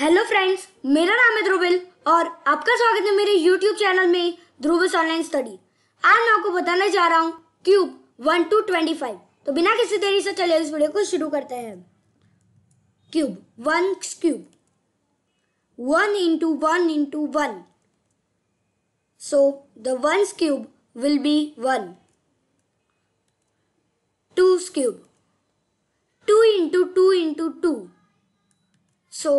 hello friends मेरा नाम है ध्रुविल और आपका स्वागत है मेरे यूट्यूब चैनल में ध्रुविल ऑनलाइन स्टडी आज मैं आपको बताने जा रहा हूँ cube one two twenty five तो बिना किसी देरी से चले इस वीडियो को शुरू करते हैं cube one cube one into one into one so the one cube will be one two cube two into two into two so